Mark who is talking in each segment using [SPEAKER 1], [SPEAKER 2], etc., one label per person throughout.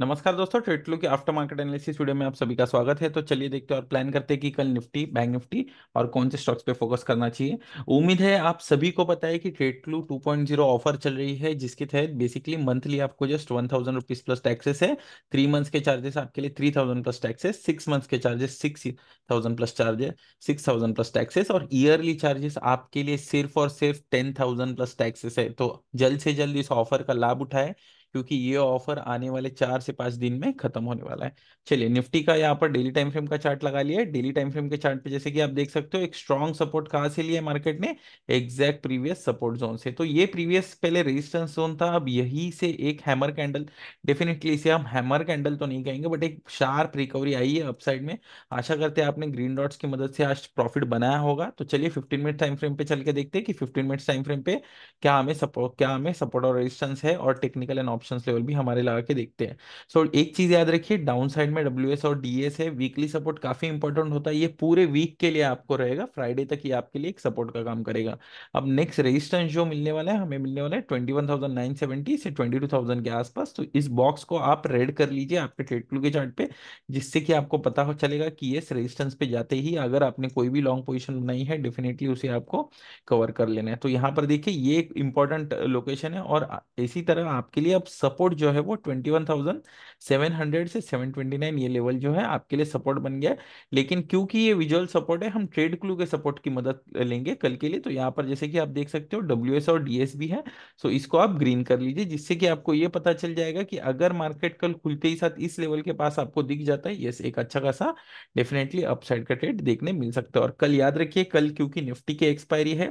[SPEAKER 1] नमस्कार दोस्तों ट्रेडलो के आफ्टर मार्केट एनालिसिस वीडियो में आप सभी का स्वागत है तो चलिए देखते हैं और प्लान करते हैं कि कल निफ्टी बैंक निफ्टी और कौन से स्टॉक्स पे फोकस करना चाहिए उम्मीद है आप सभी को पता है कि ट्रेटलू 2.0 ऑफर चल रही है जिसके तहत बेसिकली मंथली आपको just one thousand rupees plus taxes है थ्री मंथ्स के चार्जेस आपके लिए three thousand plus taxes six months के charges six thousand plus charges six thousand plus taxes और ईयरली चार्जेस आपके लिए सिर्फ और सिर्फ टेन थाउजेंड प्लस टैक्सेस है तो जल्द से जल्द इस ऑफर का लाभ उठाए क्योंकि ये ऑफर आने वाले चार से पांच दिन में खत्म होने वाला है चलिए निफ्टी का यहाँ पर डेली टाइम फ्रेम का चार्ट लगा लिया है डेली टाइम फ्रेम के चार्ट पे जैसे कि आप देख सकते हो एक स्ट्रॉन्ग सपोर्ट कहाँ से लिया मार्केट ने एग्जैक्ट प्रीवियस सपोर्ट जोन से तो ये प्रीवियस पहले रेजिस्टेंस जोन था अब यही से एक हैमर कैंडल डेफिनेटली इसे हम हैमर कैंडल तो नहीं कहेंगे बट एक शार्प रिकवरी आई है अपसाइड में आशा करते हैं आपने ग्रीन डॉट्स की मदद से आज प्रॉफिट बनाया होगा तो चलिए फिफ्टीन मिनट टाइम फ्रेम पे चल के देखते हैं कि फिफ्टीन मिनट टाइम फ्रेम पे क्या हमें सपोर्ट क्या हमें सपोर्ट और रेजिस्टेंस है और टेक्निकल एंड ऑप्शंस लेवल भी हमारे लगा के देखते हैं सो so, एक चीज याद रखिए डाउन साइड में डब्ल्यू और डीएस है वीकली सपोर्ट काफी इंपॉर्टेंट होता है ये पूरे वीक के लिए आपको रहेगा फ्राइडे तक ये आपके लिए एक सपोर्ट का काम करेगा अब नेक्स्ट रेजिस्टेंस जो मिलने वाला है हमें मिलने वाला है ट्वेंटी से ट्वेंटी के आसपास तो इस बॉक्स को आप रेड कर लीजिए आपके ट्रेड क्लू के चार्ट पे जिससे कि आपको पता हो चलेगा कि ये रेजिस्टेंस पे जाते ही अगर आपने कोई भी लॉन्ग पोजिशन बनाई है डेफिनेटली उसे आपको कवर कर लेना है तो यहाँ पर देखिए ये एक इंपॉर्टेंट लोकेशन है और इसी तरह आपके लिए अब सपोर्ट जो है वो twenty one thousand seven hundred से सेवन ट्वेंटी नाइन ये लेवल जो है आपके लिए सपोर्ट बन गया लेकिन क्योंकि ये विजुअल सपोर्ट है हम ट्रेड क्लू के सपोर्ट की मदद लेंगे कल के लिए तो यहाँ पर जैसे कि आप देख सकते हो डब्ल्यू और डीएस भी है सो इसको आप ग्रीन कर लीजिए जिससे कि आपको ये पता चल जाएगा कि अगर मार्केट कल खुलते ही साथ इस लेवल के पास आपको दिख जाता है यस एक अच्छा खासा डेफिनेटली अपसाइड का ट्रेड देखने मिल सकता है और कल याद रखिए कल क्योंकि निफ्टी की एक्सपायरी है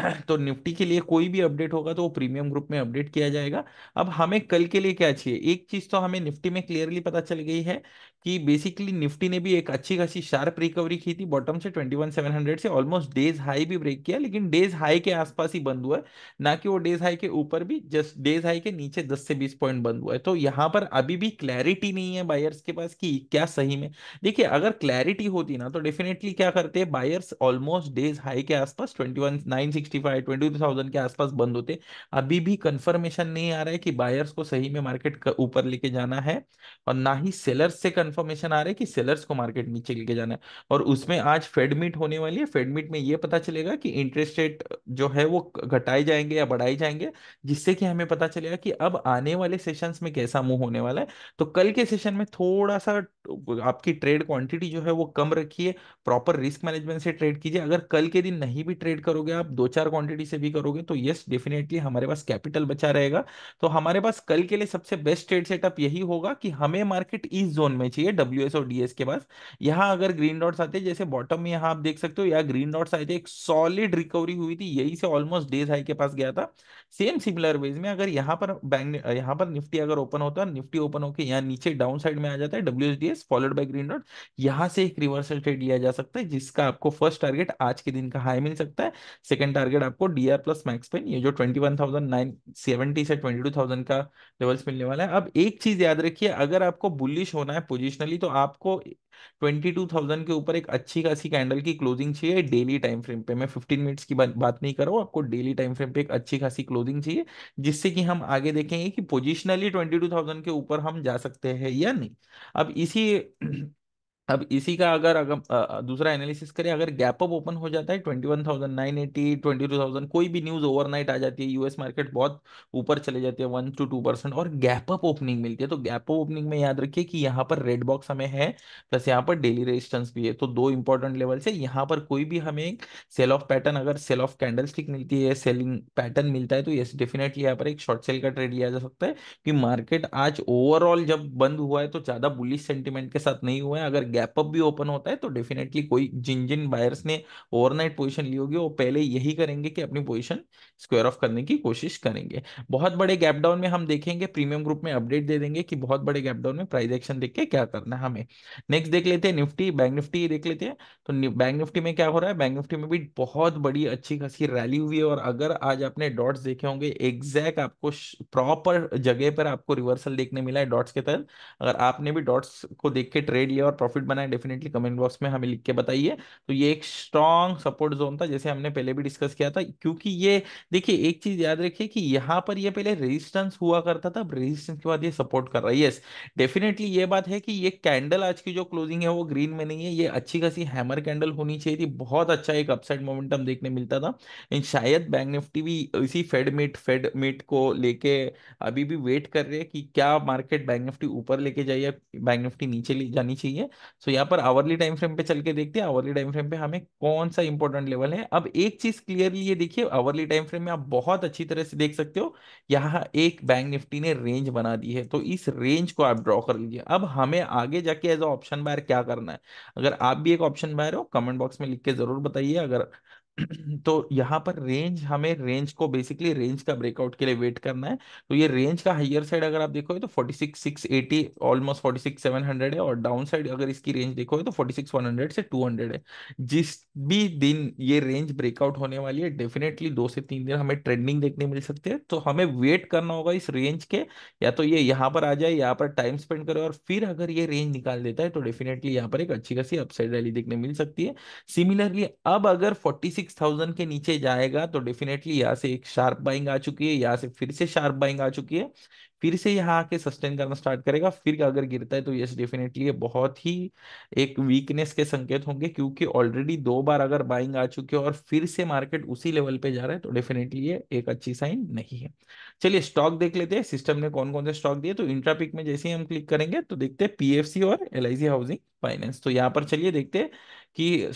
[SPEAKER 1] तो निफ्टी के लिए कोई भी अपडेट होगा तो वो प्रीमियम ग्रुप में अपडेट किया जाएगा अब हमें हमें कल के लिए क्या चाहिए एक चीज तो हमें निफ्टी में क्लियरली पता चल गई है कि बेसिकली निफ्टी ने भी एक अच्छी खासी शार्प रिकवरी की थी बॉटम से ट्वेंटी वन सेवन हंड्रेड से ऑलमोस्ट डेज हाई भी ब्रेक किया लेकिन डेज हाई के आसपास ही बंद हुआ है ना कि वो डेज हाई के ऊपर भी जस्ट डेज हाई के नीचे दस से बीस पॉइंट बंद हुआ है तो यहाँ पर अभी भी क्लैरिटी नहीं है बायर्स के पास कि क्या सही में देखिए अगर क्लैरिटी होती ना तो डेफिनेटली क्या करते हैं बायर्स ऑलमोस्ट डेज हाई के आसपास ट्वेंटी वन के आसपास बंद होते अभी भी कन्फर्मेशन नहीं आ रहा है कि बायर्स बायर्स को सही में मार्केट ऊपर लेके जाना है और ना ही सेलर्स से कंफर्मेशन आ रहा है कि सेलर्स को मार्केट नीचे लेके जाना है और उसमें आज फेडमिट होने वाली है फेडमिट में ये पता चलेगा कि इंटरेस्ट रेट जो है वो घटाए जाएंगे या बढ़ाए जाएंगे जिससे कि हमें पता चलेगा कि अब आने वाले सेशंस में कैसा मूव होने वाला है तो कल के सेशन में थोड़ा सा आपकी ट्रेड क्वांटिटी जो है वो कम रखिए प्रॉपर रिस्क मैनेजमेंट से ट्रेड कीजिए अगर कल के दिन नहीं भी ट्रेड करोगे आप दो चार क्वांटिटी से भी करोगे तो यस डेफिनेटली हमारे पास कैपिटल बचा रहेगा तो हमारे पास कल के लिए सबसे बेस्ट ट्रेड सेटअप यही होगा कि हमें मार्केट इस जोन में चाहिए डब्ल्यू और डीएस के पास यहाँ अगर ग्रीन डॉट्स आते जैसे बॉटम में यहाँ आप देख सकते हो या ग्रीन डॉट्स आए थे एक सॉलिड रिकवरी हुई थी यही से ऑलमोस्ट डेज हाई के पास गया था सेम सिमिलर वेज में अगर यहाँ पर बैंक यहाँ पर निफ्टी अगर ओपन होता है निफ्टी ओपन होकर यहाँ नीचे डाउन साइड में आ जाता है W H followed by green dot यहाँ से एक रिवर्सल ट्रेड लिया जा सकता है जिसका आपको फर्स्ट टारगेट आज के दिन का हाई मिल सकता है सेकंड टारगेट आपको D R plus max pain ये जो twenty one thousand nine seventy से ट्वेंटी टू थाउजेंड का लेवल्स मिलने वाला है अब एक चीज याद रखिए अगर आपको बुलिश होना है पोजिशनली तो आपको ट्वेंटी टू थाउजेंड के ऊपर एक अच्छी खासी कैंडल की क्लोजिंग चाहिए डेली टाइम फ्रेम पे मैं फिफ्टीन मिनट्स की बात नहीं कर रहा हूँ आपको डेली टाइम फ्रेम पे एक अच्छी खासी क्लोजिंग चाहिए जिससे कि हम आगे देखेंगे कि पोजिशनली ट्वेंटी टू थाउजेंड के ऊपर हम जा सकते हैं या नहीं अब इसी अब इसी का अगर अगर दूसरा एनालिसिस करें अगर गैप अप ओपन हो जाता है twenty one thousand nine eighty twenty two thousand कोई भी न्यूज ओवरनाइट आ जाती है यूएस मार्केट बहुत ऊपर चले जाती है वन टू टू परसेंट और गैप अप ओपनिंग मिलती है तो गैप अप ओपनिंग में याद रखिए कि यहाँ पर रेड बॉक्स हमें है प्लस यहाँ पर डेली रेजिस्टेंस भी है तो दो इंपॉर्टेंट लेवल से यहाँ पर कोई भी हमें सेल ऑफ पैटर्न अगर सेल ऑफ कैंडल स्टिक मिलती है सेलिंग पैटर्न मिलता है तो ये डेफिनेटली यहाँ पर एक शॉर्ट सेल का ट्रेड लिया जा सकता है कि मार्केट आज ओवरऑल जब बंद हुआ है तो ज्यादा बुलिस सेंटिमेंट के साथ नहीं हुआ है अगर गैप अप भी ओपन होता है तो डेफिनेटली कोई जिन जिन बायर्स ने ओवरनाइट पोजीशन ली होगी वो पहले यही करेंगे कि अपनी पोजीशन स्क्वायर ऑफ करने की कोशिश करेंगे बहुत बड़े गैप डाउन में हम देखेंगे प्रीमियम ग्रुप में अपडेट दे देंगे कि बहुत बड़े गैप डाउन में प्राइस एक्शन देख के क्या करना है हमें नेक्स्ट देख लेते हैं निफ्टी बैंक निफ्टी देख लेते हैं तो बैंक निफ्टी में क्या हो रहा है बैंक निफ्टी में भी बहुत बड़ी अच्छी खासी रैली हुई है और अगर आज आपने डॉट्स देखे होंगे एग्जैक्ट आपको प्रॉपर जगह पर आपको रिवर्सल देखने मिला है डॉट्स के तहत अगर आपने भी डॉट्स को देख के ट्रेड लिया और प्रॉफिट बना है डेफिनेटली कमेंट बॉक्स में हमें लिख के बताइए तो ये एक स्ट्रॉन्ग सपोर्ट जोन था जैसे हमने पहले भी डिस्कस किया था क्योंकि ये देखिए एक चीज याद रखिए कि यहाँ पर ये पहले रेजिस्टेंस हुआ करता था रेजिस्टेंस के बाद ये सपोर्ट कर रहा है यस डेफिनेटली ये बात है कि ये कैंडल आज की जो क्लोजिंग है वो ग्रीन में नहीं है ये अच्छी खासी हैमर कैंडल होनी चाहिए थी बहुत अच्छा एक अपसाइड मोमेंटम देखने मिलता था इन शायद बैंक निफ्टी भी इसी फेड मीट फेड मीट को लेके अभी भी वेट कर रहे हैं कि क्या मार्केट बैंक निफ्टी ऊपर लेके जाइए बैंक निफ्टी नीचे ले जानी चाहिए सो यहाँ पर आवरली टाइम फ्रेम पे चल के देखते हैं आवरली टाइम फ्रेम पे हमें कौन सा इंपॉर्टेंट लेवल है अब एक चीज क्लियरली ये देखिए आवरली टाइम फ्रेम में आप बहुत अच्छी तरह से देख सकते हो यहाँ एक बैंक निफ्टी ने रेंज बना दी है तो इस रेंज को आप ड्रॉ कर लीजिए अब हमें आगे जाके एज ऑप्शन बायर क्या करना है अगर आप भी एक ऑप्शन बायर हो कमेंट बॉक्स में लिख के जरूर बताइए अगर तो यहाँ पर रेंज हमें रेंज को बेसिकली रेंज का ब्रेकआउट के लिए वेट करना है तो ये रेंज का हाइयर साइड अगर आप देखोगे तो forty six six eighty almost forty six seven hundred है और डाउन साइड अगर इसकी रेंज देखोगे तो फोर्टी सिक्स वन हंड्रेड से टू हंड्रेड है जिस भी दिन ये रेंज ब्रेकआउट होने वाली है डेफिनेटली दो से तीन दिन हमें ट्रेंडिंग देखने मिल सकती है तो हमें वेट करना होगा इस रेंज के या तो ये यहाँ पर आ जाए यहाँ पर टाइम स्पेंड करे और फिर अगर ये रेंज निकाल देता है तो डेफिनेटली यहाँ पर एक अच्छी खासी अपसाइड रैली देखने मिल सकती है सिमिलरली अब अगर फोर्टी सिक्स सिक्स थाउजेंड के नीचे जाएगा तो डेफिनेटली यहाँ से एक शार्प बाइंग आ चुकी है यहाँ से फिर से शार्प बाइंग आ चुकी है फिर से यहाँ आके सस्टेन करना स्टार्ट करेगा फिर अगर गिरता है तो यस डेफिनेटली ये बहुत ही एक वीकनेस के संकेत होंगे क्योंकि ऑलरेडी दो बार अगर बाइंग आ चुकी है और फिर से मार्केट उसी लेवल पे जा रहा है तो डेफिनेटली ये एक अच्छी साइन नहीं है चलिए स्टॉक देख लेते हैं सिस्टम ने कौन कौन से स्टॉक दिए तो इंट्रापिक में जैसे ही हम क्लिक करेंगे तो देखते हैं पी और एल हाउसिंग फाइनेंस तो यहाँ पर चलिए देखते हैं कि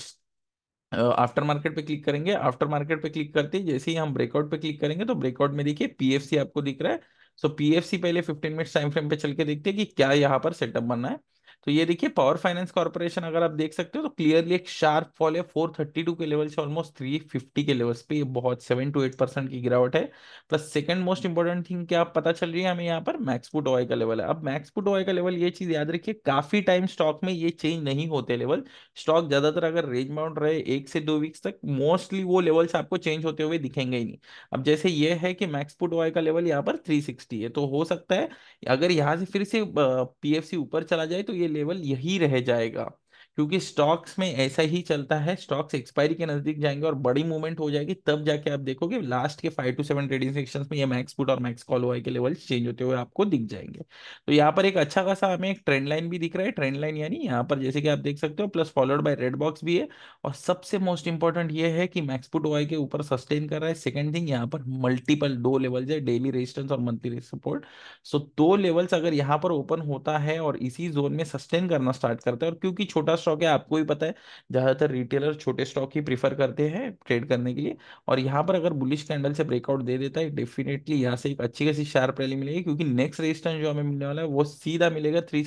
[SPEAKER 1] आफ्टर मार्केट पे क्लिक करेंगे आफ्टर मार्केट पे क्लिक करते ही जैसे ही हम ब्रेकआउट पे क्लिक करेंगे तो ब्रेकआउट में देखिए पीएफसी आपको दिख रहा है सो so, पीएफसी पहले 15 मिनट टाइम फ्रेम पे चल के देखते हैं कि क्या यहाँ पर सेटअप बनना है तो ये देखिए पावर फाइनेंस कॉर्पोरेशन अगर आप देख सकते हो तो क्लियरली एक शार्प फॉल है फोर थर्टी टू के लेवल से ऑलमोस्ट फिफ्टी के लेवल्स पे बहुत सेवन टू एट परसेंट की गिरावट है plus second most important thing क्या पता चल रही है हमें यहाँ पर मैक्सपुट ऑय का लेवल है अब मैक्सपुट ऑय का लेवल ये चीज याद रखिए काफी टाइम स्टॉक में ये चेंज नहीं होते लेवल स्टॉक ज्यादातर अगर रेंज बाउंड रहे एक से दो वीक्स तक मोस्टली वो लेवल्स आपको चेंज होते हुए दिखेंगे ही नहीं अब जैसे ये है कि मैक्सपुट ऑय का लेवल यहाँ पर थ्री है तो हो सकता है अगर यहाँ से फिर से पी ऊपर चला जाए तो ये लेवल यही रह जाएगा क्योंकि स्टॉक्स में ऐसा ही चलता है स्टॉक्स एक्सपायरी के नजदीक जाएंगे और बड़ी मूवमेंट हो जाएगी तब जाके आप देखोगे लास्ट के five to seven trading sections में ये मैक्स पुट और मैक्स कॉल हुआ के लेवल चेंज होते हुए आपको दिख जाएंगे तो यहाँ पर एक अच्छा खासा हमें एक ट्रेंड लाइन भी दिख रहा है ट्रेंड लाइन यानी यहाँ पर जैसे कि आप देख सकते हो plus followed by red box भी है और सबसे मोस्ट इंपॉर्टेंट ये है कि मैक्सपुट वाई के ऊपर सस्टेन कर रहा है सेकंड थिंग यहाँ पर मल्टीपल दो लेवल्स है डेली रेजिस्टेंस और मंथली सपोर्ट सो दो लेवल्स अगर यहाँ पर ओपन होता है और इसी जोन में सस्टेन करना स्टार्ट करता है और क्योंकि छोटा स्टॉक है आपको भी पता है ज़्यादातर रिटेलर छोटे स्टॉक ही प्रीफर करते हैं ट्रेड करने के लिए और यहाँ पर अगर बुलिश कैंडल से ब्रेकआउट दे देता है डेफिनेटली यहाँ से एक अच्छी खासी शार्प रैली मिलेगी क्योंकि नेक्स्ट रेजिस्टेंस जो हमें मिलने वाला है वो सीधा मिलेगा थ्री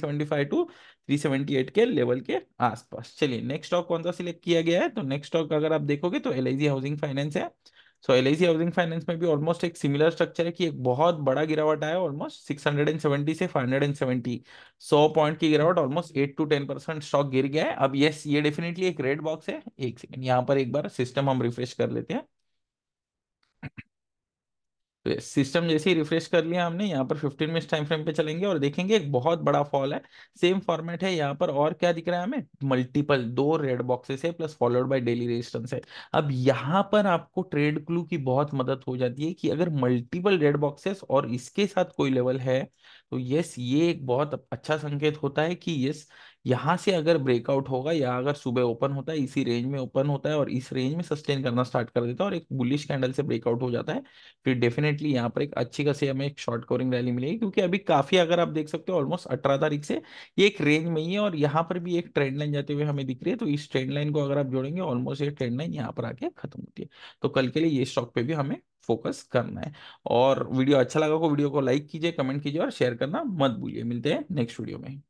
[SPEAKER 1] टू 378 के लेवल के आसपास चलिए नेक्स्ट स्टॉक कौन सा सिलेक्ट किया गया है तो नेक्स्ट स्टॉक अगर आप देखोगे तो एल हाउसिंग फाइनेंस है सो एल हाउसिंग फाइनेंस में भी ऑलमोस्ट एक सिमिलर स्ट्रक्चर है कि एक बहुत बड़ा गिरावट आया almost six hundred and seventy से फाइव हंड्रेड सेवेंटी सौ पॉइंट की गिरावट almost eight to ten percent stock गिर गया है अब yes, ये डेफिनेटली एक रेड बॉक्स है एक सेकेंड यहाँ पर एक बार सिस्टम हम रिफ्रेश कर लेते हैं सिस्टम जैसे ही रिफ्रेश कर लिया हमने यहाँ पर फिफ्टीन मिनट टाइम फ्रेम पे चलेंगे और देखेंगे एक बहुत बड़ा फॉल है सेम फॉर्मेट है यहाँ पर और क्या दिख रहा है हमें मल्टीपल दो रेड बॉक्सेस है plus followed by daily resistance है अब यहाँ पर आपको ट्रेड क्लू की बहुत मदद हो जाती है कि अगर मल्टीपल रेड बॉक्सेस और इसके साथ कोई लेवल है तो यस ये एक बहुत अच्छा संकेत होता है कि यस यहाँ से अगर ब्रेकआउट होगा या अगर सुबह ओपन होता है इसी रेंज में ओपन होता है और इस रेंज में सस्टेन करना स्टार्ट कर देता है और एक बुलिश कैंडल से ब्रेकआउट हो जाता है फिर डेफिनेटली यहाँ पर एक अच्छी खासी हमें एक शॉर्ट कवरिंग रैली मिलेगी क्योंकि अभी काफी अगर आप देख सकते हो ऑलमोस्ट अठारह तारीख से ये एक रेंज में ही है और यहाँ पर भी एक ट्रेंड लाइन जाते हुए हमें दिख रही है तो इस ट्रेंड लाइन को अगर आप जोड़ेंगे ऑलमोस्ट ये ट्रेंड लाइन यहाँ पर आके खत्म होती है तो कल के लिए ये स्टॉक पे भी हमें फोकस करना है और वीडियो अच्छा लगा को तो वीडियो को लाइक कीजिए कमेंट कीजिए और शेयर करना मत भूलिए मिलते हैं नेक्स्ट वीडियो में